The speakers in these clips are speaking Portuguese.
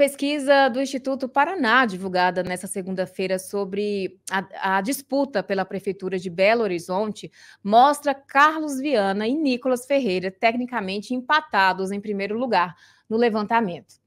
pesquisa do Instituto Paraná, divulgada nesta segunda-feira sobre a, a, disputa pela Prefeitura de Belo Horizonte, mostra Carlos Viana e Nicolas Ferreira tecnicamente empatados em primeiro lugar no levantamento.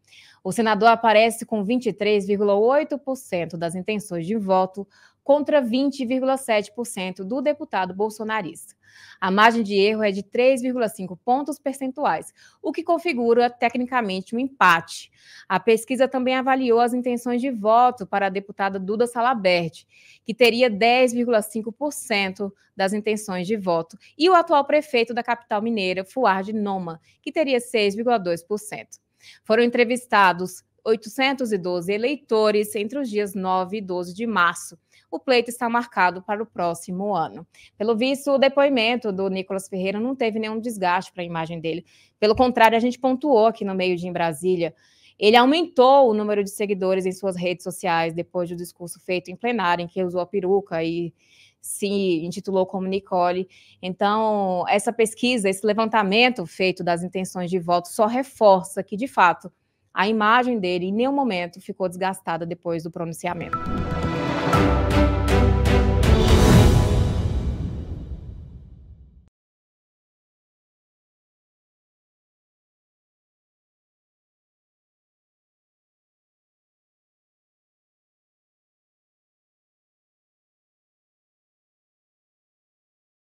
O senador aparece com 23,8% das intenções de voto contra 20,7% do deputado bolsonarista. A margem de erro é de 3,5 pontos percentuais, o que configura tecnicamente um empate. A pesquisa também avaliou as intenções de voto para a deputada Duda Salabert, que teria 10,5% das intenções de voto, e o atual prefeito da capital mineira, Fuard Noma, que teria 6,2%. Foram entrevistados 812 eleitores entre os dias 9 e 12 de março. O pleito está marcado para o próximo ano. Pelo visto, o depoimento do Nicolas Ferreira não teve nenhum desgaste para a imagem dele. Pelo contrário, a gente pontuou aqui no meio de em Brasília. Ele aumentou o número de seguidores em suas redes sociais depois do discurso feito em plenário, em que usou a peruca e se intitulou como Nicole. Então, essa pesquisa, esse levantamento feito das intenções de voto só reforça que, de fato, a imagem dele em nenhum momento ficou desgastada depois do pronunciamento.